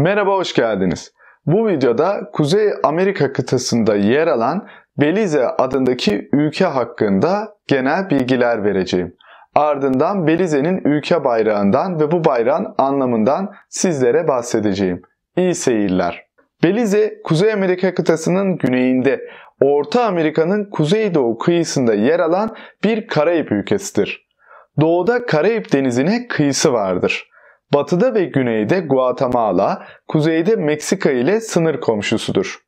Merhaba hoş geldiniz. Bu videoda Kuzey Amerika kıtasında yer alan Belize adındaki ülke hakkında genel bilgiler vereceğim. Ardından Belize'nin ülke bayrağından ve bu bayrağın anlamından sizlere bahsedeceğim. İyi seyirler. Belize, Kuzey Amerika kıtasının güneyinde, Orta Amerika'nın kuzeydoğu kıyısında yer alan bir Karayip ülkesidir. Doğuda Karayip denizine kıyısı vardır. Batıda ve güneyde Guatemala, kuzeyde Meksika ile sınır komşusudur.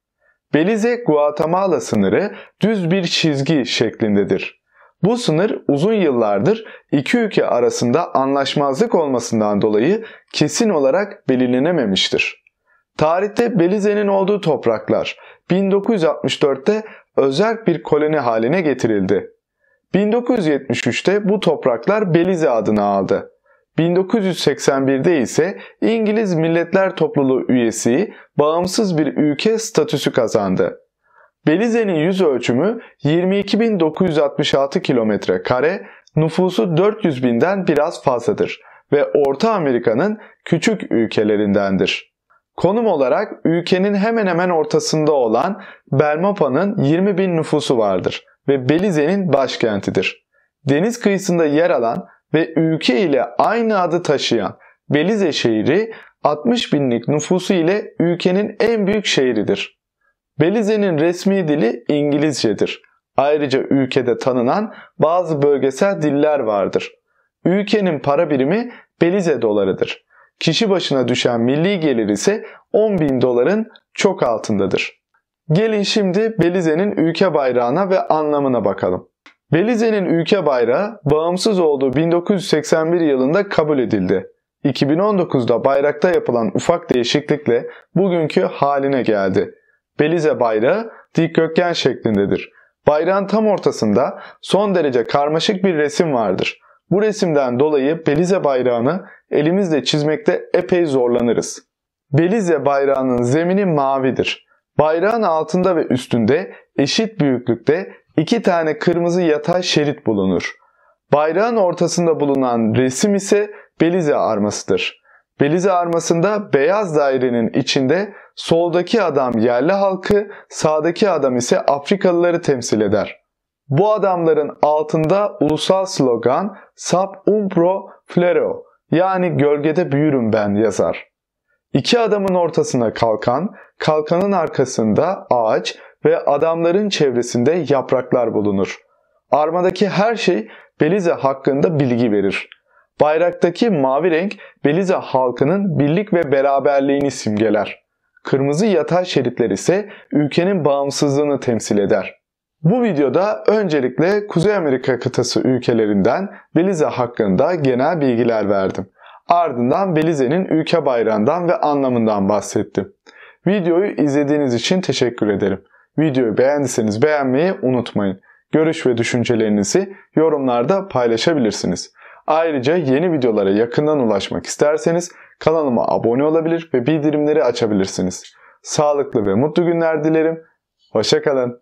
Belize-Guatemala sınırı düz bir çizgi şeklindedir. Bu sınır uzun yıllardır iki ülke arasında anlaşmazlık olmasından dolayı kesin olarak belirlenememiştir. Tarihte Belize'nin olduğu topraklar 1964'te özel bir koloni haline getirildi. 1973'te bu topraklar Belize adını aldı. 1981'de ise İngiliz Milletler Topluluğu üyesi bağımsız bir ülke statüsü kazandı. Belize'nin yüz ölçümü 22.966 kilometre kare, nüfusu 400 binden biraz fazladır ve Orta Amerika'nın küçük ülkelerindendir. Konum olarak ülkenin hemen hemen ortasında olan Belmopa'nın 20 bin nüfusu vardır ve Belize'nin başkentidir. Deniz kıyısında yer alan ve ülke ile aynı adı taşıyan Belize şehri 60 binlik nüfusu ile ülkenin en büyük şehridir. Belize'nin resmi dili İngilizcedir. Ayrıca ülkede tanınan bazı bölgesel diller vardır. Ülkenin para birimi Belize dolarıdır. Kişi başına düşen milli gelir ise 10 bin doların çok altındadır. Gelin şimdi Belize'nin ülke bayrağına ve anlamına bakalım. Belize'nin ülke bayrağı bağımsız olduğu 1981 yılında kabul edildi. 2019'da bayrakta yapılan ufak değişiklikle bugünkü haline geldi. Belize bayrağı dikdörtgen şeklindedir. Bayrağın tam ortasında son derece karmaşık bir resim vardır. Bu resimden dolayı Belize bayrağını elimizle çizmekte epey zorlanırız. Belize bayrağının zemini mavidir. Bayrağın altında ve üstünde eşit büyüklükte iki tane kırmızı yatay şerit bulunur. Bayrağın ortasında bulunan resim ise Belize armasıdır. Belize armasında beyaz dairenin içinde soldaki adam yerli halkı, sağdaki adam ise Afrikalıları temsil eder. Bu adamların altında ulusal slogan Sub Umpro Flero yani gölgede büyürüm ben yazar. İki adamın ortasına kalkan, kalkanın arkasında ağaç, ve adamların çevresinde yapraklar bulunur. Armadaki her şey Belize hakkında bilgi verir. Bayraktaki mavi renk Belize halkının birlik ve beraberliğini simgeler. Kırmızı yatay şeritler ise ülkenin bağımsızlığını temsil eder. Bu videoda öncelikle Kuzey Amerika kıtası ülkelerinden Belize hakkında genel bilgiler verdim. Ardından Belize'nin ülke bayrağından ve anlamından bahsettim. Videoyu izlediğiniz için teşekkür ederim. Videoyu beğendiyseniz beğenmeyi unutmayın. Görüş ve düşüncelerinizi yorumlarda paylaşabilirsiniz. Ayrıca yeni videolara yakından ulaşmak isterseniz kanalıma abone olabilir ve bildirimleri açabilirsiniz. Sağlıklı ve mutlu günler dilerim. Hoşçakalın.